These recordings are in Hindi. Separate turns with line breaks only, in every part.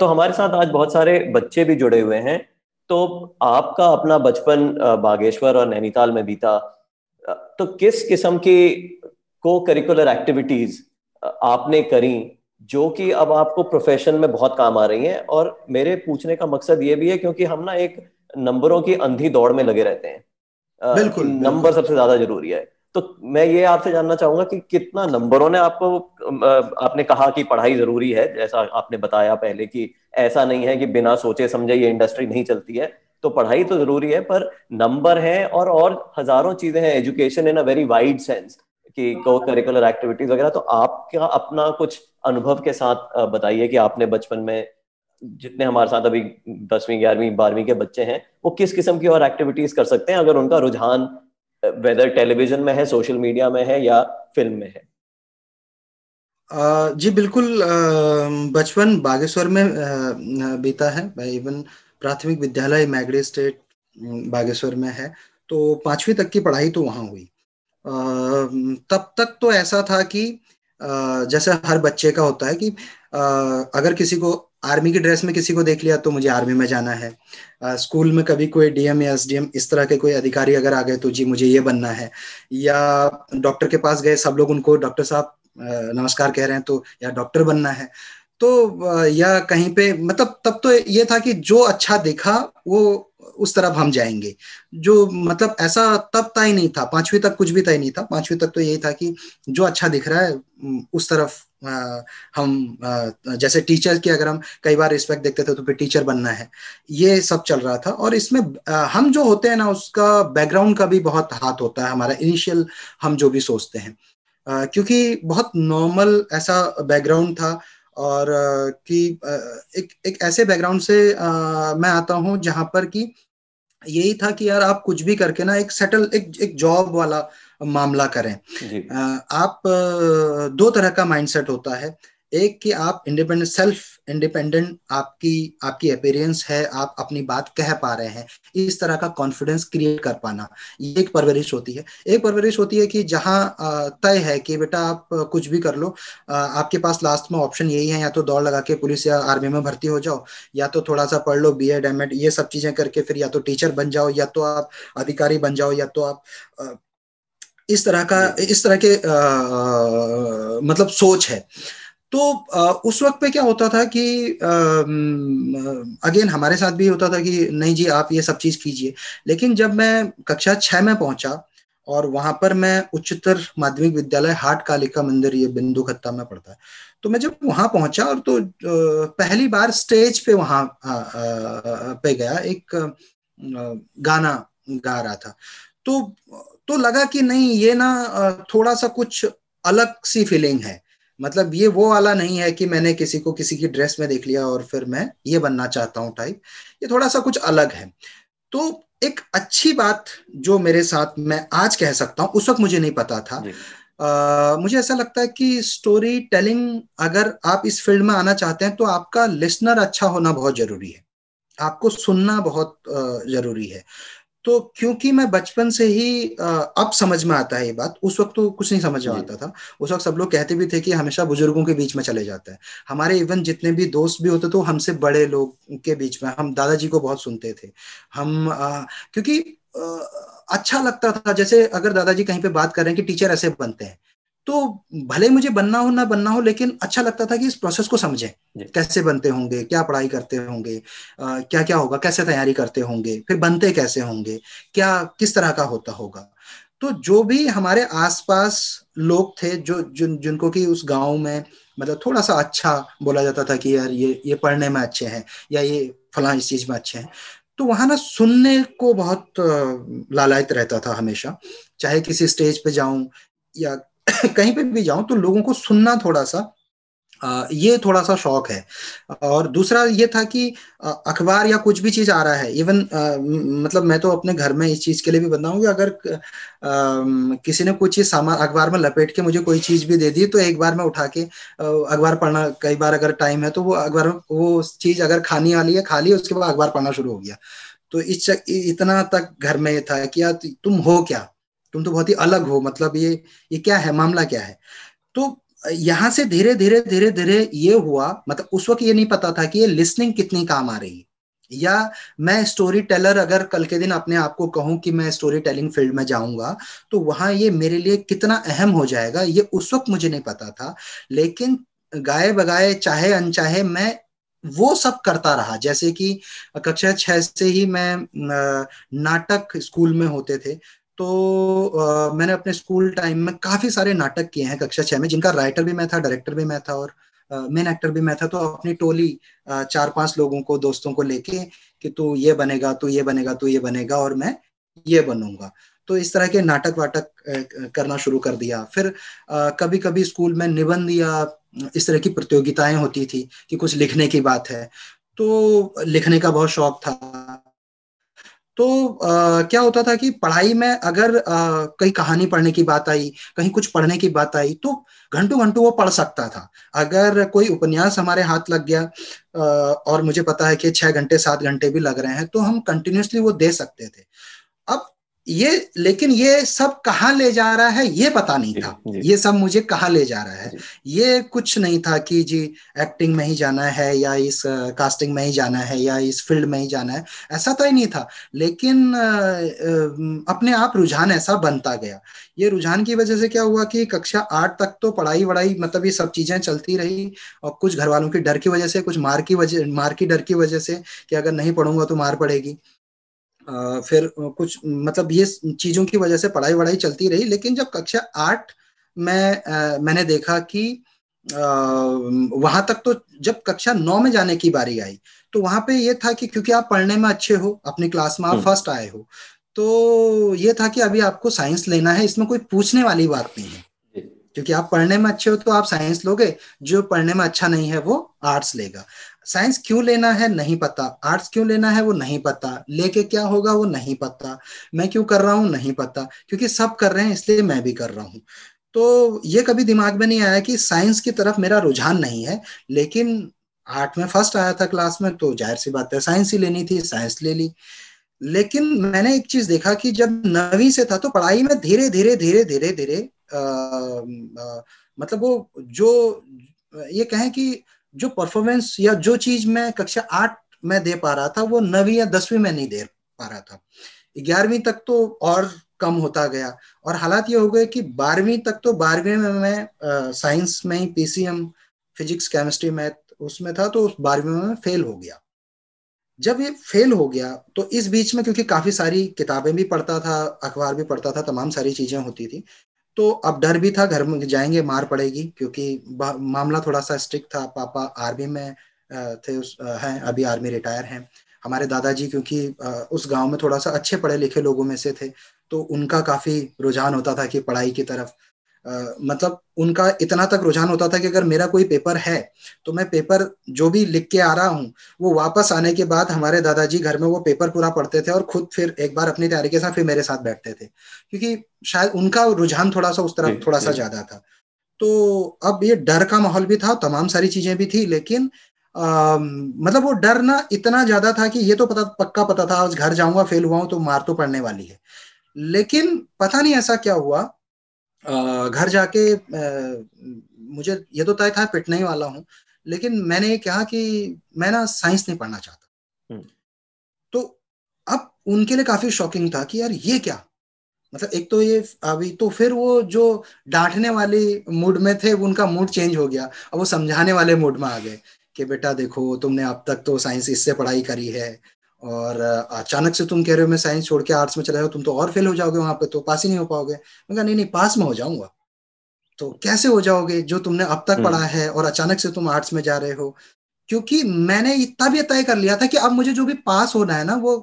तो हमारे साथ आज बहुत सारे बच्चे भी जुड़े हुए हैं तो आपका अपना बचपन बागेश्वर और नैनीताल में बीता तो किस किस्म की को करिकुलर एक्टिविटीज आपने करी जो कि अब आपको प्रोफेशन में बहुत काम आ रही है और मेरे पूछने का मकसद ये भी है क्योंकि हम ना एक नंबरों की अंधी दौड़ में लगे रहते हैं बिल्कुल नंबर सबसे ज्यादा जरूरी है तो मैं ये आपसे जानना चाहूंगा कि कितना नंबरों ने आपको आपने कहा कि पढ़ाई जरूरी है जैसा आपने बताया पहले कि ऐसा नहीं है कि बिना सोचे समझे ये इंडस्ट्री नहीं चलती है तो पढ़ाई तो जरूरी है पर नंबर है और और हजारों चीजें हैं education in a very wide sense कि को करिकुलर एक्टिविटीज वगैरह तो आपका अपना कुछ अनुभव के साथ बताइए कि आपने बचपन में जितने हमारे साथ अभी दसवीं ग्यारहवीं बारहवीं के बच्चे हैं वो किस किस्म की और एक्टिविटीज कर सकते हैं अगर उनका रुझान वेदर टेलीविजन में है सोशल मीडिया में है या फिल्म में है
जी बिल्कुल बचपन बागेश्वर में बीता है इवन प्राथमिक विद्यालय मैगडी स्टेट बागेश्वर में है तो पांचवी तक की पढ़ाई तो वहां हुई तब तक तो ऐसा था कि जैसे हर बच्चे का होता है कि अगर किसी को आर्मी की ड्रेस में किसी को देख लिया तो मुझे आर्मी में जाना है आ, स्कूल में कभी कोई डीएम या एसडीएम इस तरह के कोई अधिकारी अगर आ गए तो जी मुझे ये बनना है या डॉक्टर के पास गए सब लोग उनको डॉक्टर साहब नमस्कार कह रहे हैं तो या डॉक्टर बनना है तो या कहीं पे मतलब तब तो ये था कि जो अच्छा देखा वो उस तरफ हम जाएंगे जो मतलब ऐसा तब तय नहीं था पांचवी तक कुछ भी तय नहीं था पांचवी तक तो यही था कि जो अच्छा दिख रहा है उस तरफ आ, हम आ, जैसे टीचर की अगर हम कई बार रिस्पेक्ट देखते थे तो फिर टीचर बनना है ये सब चल रहा था और इसमें आ, हम जो होते हैं ना उसका बैकग्राउंड का भी बहुत हाथ होता है हमारा इनिशियल हम जो भी सोचते हैं क्योंकि बहुत नॉर्मल ऐसा बैकग्राउंड था और कि एक एक ऐसे बैकग्राउंड से मैं आता हूँ जहाँ पर कि यही था कि यार आप कुछ भी करके ना एक सेटल एक एक जॉब वाला मामला करें आप दो तरह का माइंडसेट होता है एक कि आप इंडिपेंडेंट सेल्फ इंडिपेंडेंट आपकी आपकी अपेरेंस है आप अपनी बात कह पा रहे हैं इस तरह का कॉन्फिडेंस क्रिएट कर पाना ये एक परवरिश होती है एक परवरिश होती है कि जहाँ तय है कि बेटा आप कुछ भी कर लो आपके पास लास्ट में ऑप्शन यही है या तो दौड़ लगा के पुलिस या आर्मी में भर्ती हो जाओ या तो थोड़ा सा पढ़ लो बी एड एम एड ये सब चीज़ें करके फिर या तो टीचर बन जाओ या तो आप अधिकारी बन जाओ या तो आप इस तरह का इस तरह के आ, मतलब सोच है तो उस वक्त पे क्या होता था कि अगेन हमारे साथ भी होता था कि नहीं जी आप ये सब चीज़ कीजिए लेकिन जब मैं कक्षा छः में पहुंचा और वहां पर मैं उच्चतर माध्यमिक विद्यालय हाट कालिका मंदिर ये बिंदु खत्ता में पढ़ता है तो मैं जब वहां पहुंचा और तो पहली बार स्टेज पे वहां पे गया एक गाना गा रहा था तो तो लगा कि नहीं ये ना थोड़ा सा कुछ अलग सी फीलिंग है मतलब ये वो वाला नहीं है कि मैंने किसी को किसी की ड्रेस में देख लिया और फिर मैं ये बनना चाहता हूँ टाइप ये थोड़ा सा कुछ अलग है तो एक अच्छी बात जो मेरे साथ मैं आज कह सकता हूँ उस वक्त मुझे नहीं पता था Uh, मुझे ऐसा लगता है कि स्टोरी टेलिंग अगर आप इस फील्ड में आना चाहते हैं तो आपका लिसनर अच्छा होना बहुत जरूरी है आपको सुनना बहुत जरूरी है तो क्योंकि मैं बचपन से ही अब समझ में आता है ये बात उस वक्त तो कुछ नहीं समझ में आता था उस वक्त सब लोग कहते भी थे कि हमेशा बुजुर्गों के बीच में चले जाते हैं हमारे इवन जितने भी दोस्त भी होते तो हमसे बड़े लोग के बीच में हम दादाजी को बहुत सुनते थे हम आ, क्योंकि आ, अच्छा लगता था जैसे अगर दादाजी कहीं पे बात कर रहे हैं कि टीचर ऐसे बनते हैं तो भले मुझे बनना हो ना बनना हो लेकिन अच्छा लगता था कि इस प्रोसेस को समझें कैसे बनते होंगे क्या पढ़ाई करते होंगे क्या क्या होगा कैसे तैयारी करते होंगे फिर बनते कैसे होंगे क्या किस तरह का होता होगा तो जो भी हमारे आसपास लोग थे जो जिन जिनको कि उस गांव में मतलब थोड़ा सा अच्छा बोला जाता था कि यार ये ये पढ़ने में अच्छे हैं या ये फला इस चीज में अच्छे हैं तो वहां ना सुनने को बहुत लालायत रहता था हमेशा चाहे किसी स्टेज पे जाऊं या कहीं पे भी जाऊं तो लोगों को सुनना थोड़ा सा ये थोड़ा सा शौक है और दूसरा ये था कि अखबार या कुछ भी चीज आ रहा है इवन मतलब मैं तो अपने घर में इस चीज के लिए भी बनाऊँ कि अगर किसी ने कुछ चीज सामान अखबार में लपेट के मुझे कोई चीज भी दे दी तो एक बार मैं उठा के अखबार पढ़ना कई बार अगर टाइम है तो वो अखबार वो चीज अगर खानी वाली है खा ली उसके बाद अखबार पढ़ना शुरू हो गया तो इस इतना तक घर में था कि यार तुम हो क्या तुम तो बहुत ही अलग हो मतलब ये ये क्या है मामला क्या है तो यहां से धीरे धीरे धीरे धीरे ये हुआ मतलब उस वक्त ये नहीं पता था कि ये लिसनिंग कितनी काम आ रही है या मैं स्टोरी टेलर अगर कल के दिन अपने आप को कहूं कि मैं स्टोरी टेलिंग फील्ड में जाऊंगा तो वहां ये मेरे लिए कितना अहम हो जाएगा ये उस वक्त मुझे नहीं पता था लेकिन गाये बगाए चाहे अनचाहे मैं वो सब करता रहा जैसे कि कक्षा छह से ही मैं नाटक स्कूल में होते थे तो आ, मैंने अपने स्कूल टाइम में काफी सारे नाटक किए हैं कक्षा छह में जिनका राइटर भी मैं था डायरेक्टर भी मैं था और मेन एक्टर भी मैं था तो अपनी टोली चार पांच लोगों को दोस्तों को लेके कि तू ये बनेगा तू ये बनेगा तू ये बनेगा और मैं ये बनूंगा तो इस तरह के नाटक वाटक करना शुरू कर दिया फिर कभी कभी स्कूल में निबंध या इस तरह की प्रतियोगिताएं होती थी कि कुछ लिखने की बात है तो लिखने का बहुत शौक था तो आ, क्या होता था कि पढ़ाई में अगर आ, कहीं कहानी पढ़ने की बात आई कहीं कुछ पढ़ने की बात आई तो घंटों घंटों वो पढ़ सकता था अगर कोई उपन्यास हमारे हाथ लग गया आ, और मुझे पता है कि छह घंटे सात घंटे भी लग रहे हैं तो हम कंटिन्यूसली वो दे सकते थे अब ये लेकिन ये सब कहाँ ले जा रहा है ये पता नहीं था ये सब मुझे कहाँ ले जा रहा है ये कुछ नहीं था कि जी एक्टिंग में ही जाना है या इस कास्टिंग में ही जाना है या इस फील्ड में ही जाना है ऐसा तो ही नहीं था लेकिन अपने आप रुझान ऐसा बनता गया ये रुझान की वजह से क्या हुआ कि कक्षा आठ तक तो पढ़ाई वढ़ाई मतलब ये सब चीजें चलती रही और कुछ घर वालों की डर की वजह से कुछ मार की वजह मार की डर की वजह से कि अगर नहीं पढ़ूंगा तो मार पड़ेगी फिर कुछ मतलब ये चीजों की वजह से पढ़ाई वढ़ाई चलती रही लेकिन जब कक्षा आठ में मैंने देखा कि वहां तक तो जब कक्षा नौ में जाने की बारी आई तो वहां पे ये था कि क्योंकि आप पढ़ने में अच्छे हो अपनी क्लास में आप हम्म। फर्स्ट आए हो तो ये था कि अभी आपको साइंस लेना है इसमें कोई पूछने वाली बात नहीं है क्योंकि आप पढ़ने में अच्छे हो तो आप साइंस लोगे जो पढ़ने में अच्छा नहीं है वो आर्ट्स लेगा साइंस क्यों लेना है नहीं पता आर्ट्स क्यों लेना है वो नहीं पता लेके क्या होगा वो नहीं पता मैं क्यों कर रहा हूँ नहीं पता क्योंकि सब कर रहे हैं इसलिए मैं भी कर रहा हूँ तो ये कभी दिमाग में नहीं आया कि साइंस की तरफ मेरा रुझान नहीं है लेकिन आर्ट में फर्स्ट आया था क्लास में तो जाहिर सी बात है साइंस ही लेनी थी साइंस ले ली लेकिन मैंने एक चीज देखा कि जब नवी से था तो पढ़ाई में धीरे धीरे धीरे धीरे धीरे मतलब वो जो ये कहें कि जो परफॉर्मेंस या जो चीज मैं कक्षा आठ में दे पा रहा था वो नवी या दसवीं में नहीं दे पा रहा था ग्यारहवीं तक तो और कम होता गया और हालात ये हो गए कि बारहवीं तक तो बारहवीं में मैं साइंस में ही पीसीएम फिजिक्स केमिस्ट्री मैथ उसमें था तो उस बारहवीं में फेल हो गया जब ये फेल हो गया तो इस बीच में क्योंकि काफी सारी किताबें भी पढ़ता था अखबार भी पढ़ता था तमाम सारी चीजें होती थी तो अब डर भी था घर में जाएंगे मार पड़ेगी क्योंकि मामला थोड़ा सा स्ट्रिक्ट था पापा आर्मी में थे उस हैं अभी आर्मी रिटायर हैं हमारे दादाजी क्योंकि उस गांव में थोड़ा सा अच्छे पढ़े लिखे लोगों में से थे तो उनका काफी रुझान होता था कि पढ़ाई की तरफ मतलब उनका इतना तक रुझान होता था कि अगर मेरा कोई पेपर है तो मैं पेपर जो भी लिख के आ रहा हूँ वो वापस आने के बाद हमारे दादाजी घर में वो पेपर पूरा पढ़ते थे और खुद फिर एक बार अपनी तैयारी के साथ फिर मेरे साथ बैठते थे क्योंकि शायद उनका रुझान थोड़ा सा उस तरफ थोड़ा सा ज्यादा था तो अब ये डर का माहौल भी था तमाम सारी चीजें भी थी लेकिन आ, मतलब वो डर ना इतना ज्यादा था कि ये तो पता पक्का पता था आज घर जाऊंगा फेल हुआ हूं तो मार तो पड़ने वाली है लेकिन पता नहीं ऐसा क्या हुआ घर जाके मुझे ये तो तय था पिटने ही वाला हूँ लेकिन मैंने ये कहा कि मैं ना साइंस नहीं पढ़ना चाहता हम्म। तो अब उनके लिए काफी शॉकिंग था कि यार ये क्या मतलब एक तो ये अभी तो फिर वो जो डांटने वाले मूड में थे उनका मूड चेंज हो गया अब वो समझाने वाले मूड में आ गए कि बेटा देखो तुमने अब तक तो साइंस इससे पढ़ाई करी है और अचानक से तुम कह रहे हो मैं साइंस छोड़ के आर्ट्स में चला तुम तो और फेल हो जाओगे वहां पे तो पास ही नहीं हो पाओगे मैं कहा नहीं नहीं पास में हो जाऊंगा तो कैसे हो जाओगे जो तुमने अब तक हम्म। पढ़ा है और अचानक से तुम आर्ट्स में जा रहे हो क्योंकि मैंने तब भी तय कर लिया था कि अब मुझे जो भी पास होना है ना वो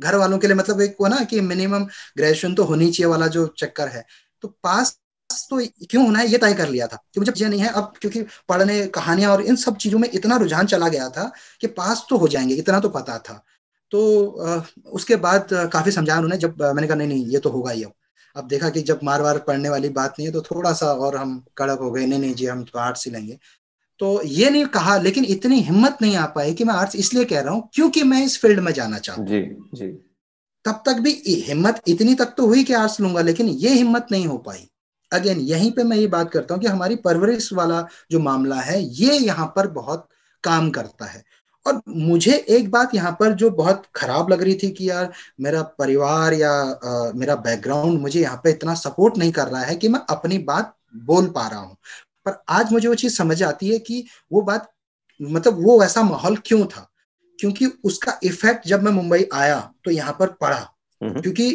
घर वालों के लिए मतलब एक ना कि मिनिमम ग्रेजुएशन तो होनी चाहिए वाला जो चक्कर है तो पास तो क्यों होना है ये तय कर लिया था कि मुझे नहीं है अब क्योंकि पढ़ने कहानियां और इन सब चीजों में इतना रुझान चला गया था कि पास तो हो जाएंगे इतना तो पता था तो उसके बाद काफ़ी समझाया उन्होंने जब मैंने कहा नहीं नहीं ये तो होगा ही अब अब देखा कि जब मार वार पड़ने वाली बात नहीं है तो थोड़ा सा और हम कड़क हो गए नहीं नहीं जी हम तो आर्ट्स ही लेंगे तो ये नहीं कहा लेकिन इतनी हिम्मत नहीं आ पाई कि मैं आर्ट्स इसलिए कह रहा हूँ क्योंकि मैं इस फील्ड में जाना चाहूँ जी जी तब तक भी हिम्मत इतनी तक तो हुई कि आर्ट्स लूंगा लेकिन ये हिम्मत नहीं हो पाई अगेन यहीं पे मैं ये बात करता हूँ कि हमारी परवरिश वाला जो मामला है ये यहाँ पर बहुत काम करता है और मुझे एक बात यहाँ पर जो बहुत खराब लग रही थी कि यार मेरा परिवार या आ, मेरा बैकग्राउंड मुझे यहाँ पे इतना सपोर्ट नहीं कर रहा है कि मैं अपनी बात बोल पा रहा हूँ पर आज मुझे वो चीज समझ आती है कि वो बात मतलब वो वैसा माहौल क्यों था क्योंकि उसका इफेक्ट जब मैं मुंबई आया तो यहाँ पर पड़ा हम्म हम्म। क्योंकि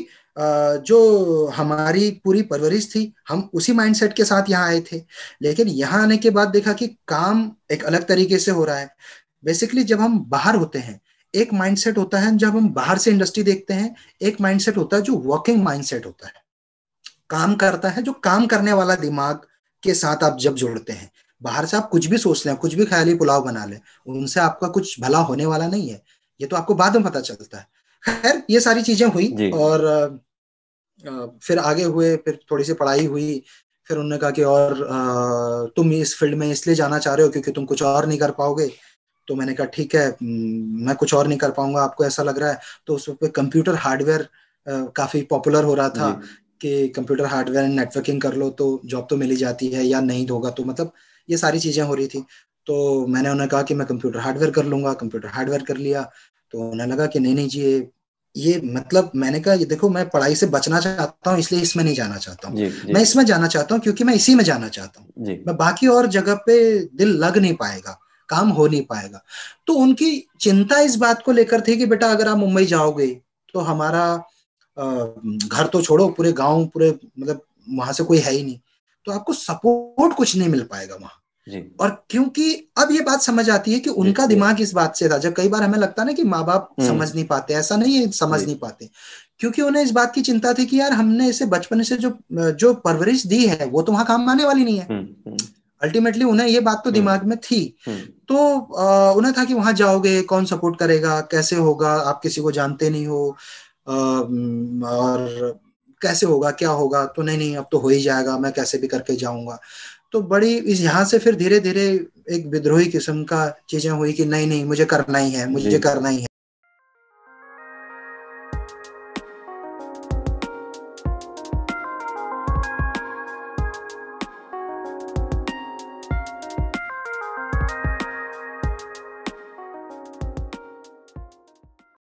जो हमारी पूरी परवरिश थी हम उसी माइंडसेट के साथ यहाँ आए थे लेकिन यहाँ आने के बाद देखा कि काम एक अलग तरीके से हो रहा है बेसिकली जब हम बाहर होते हैं एक माइंडसेट होता है जब हम बाहर से इंडस्ट्री देखते हैं एक माइंडसेट होता है जो वर्किंग माइंडसेट होता है काम करता है जो काम करने वाला दिमाग के साथ आप जब जुड़ते हैं बाहर से आप कुछ भी सोच लें कुछ भी ख्याली पुलाव बना लें उनसे आपका कुछ भला होने वाला नहीं है ये तो आपको बाद में पता चलता है खैर ये सारी चीजें हुई और फिर आगे हुए फिर थोड़ी सी पढ़ाई हुई फिर उन्होंने कहा कि और तुम इस फील्ड में इसलिए जाना चाह रहे हो क्योंकि तुम कुछ और नहीं कर पाओगे तो मैंने कहा ठीक है मैं कुछ और नहीं कर पाऊंगा आपको ऐसा लग रहा है तो उस पर कंप्यूटर हार्डवेयर काफी पॉपुलर हो रहा था कि कंप्यूटर हार्डवेयर एंड नेटवर्किंग कर लो तो जॉब तो मिली जाती है या नहीं होगा तो मतलब ये सारी चीजें हो रही थी तो मैंने उन्हें कहा कि मैं कंप्यूटर हार्डवेयर कर लूंगा कंप्यूटर हार्डवेयर कर लिया तो उन्हें लगा कि नहीं नहीं जी ये ये मतलब मैंने कहा ये देखो मैं पढ़ाई से बचना चाहता हूँ इसलिए इसमें नहीं जाना चाहता हूँ मैं इसमें जाना चाहता हूँ क्योंकि मैं इसी में जाना चाहता हूँ मैं बाकी और जगह पे दिल लग नहीं पाएगा काम हो नहीं पाएगा तो उनकी चिंता इस बात को लेकर थी कि बेटा अगर आप मुंबई जाओगे तो हमारा घर तो छोड़ो पूरे गांव पूरे मतलब वहां से कोई है ही नहीं तो आपको सपोर्ट कुछ नहीं मिल पाएगा
वहां
और क्योंकि अब ये बात समझ आती है कि उनका दिमाग इस बात से था जब कई बार हमें लगता ना कि माँ बाप हम्म। समझ नहीं पाते ऐसा नहीं है समझ नहीं पाते क्योंकि उन्हें इस बात की चिंता थी कि यार हमने इसे बचपन से जो जो परवरिश दी है वो तो वहां काम आने वाली नहीं है हम्म, हम्म। अल्टीमेटली उन्हें ये बात तो हम्म। दिमाग में थी हम्म। तो उन्हें था कि वहां जाओगे कौन सपोर्ट करेगा कैसे होगा आप किसी को जानते नहीं हो और कैसे होगा क्या होगा तो नहीं नहीं अब तो हो ही जाएगा मैं कैसे भी करके जाऊंगा तो बड़ी इस यहाँ से फिर धीरे धीरे एक विद्रोही किस्म का चीजें हुई कि नहीं नहीं मुझे करना ही है मुझे करना ही है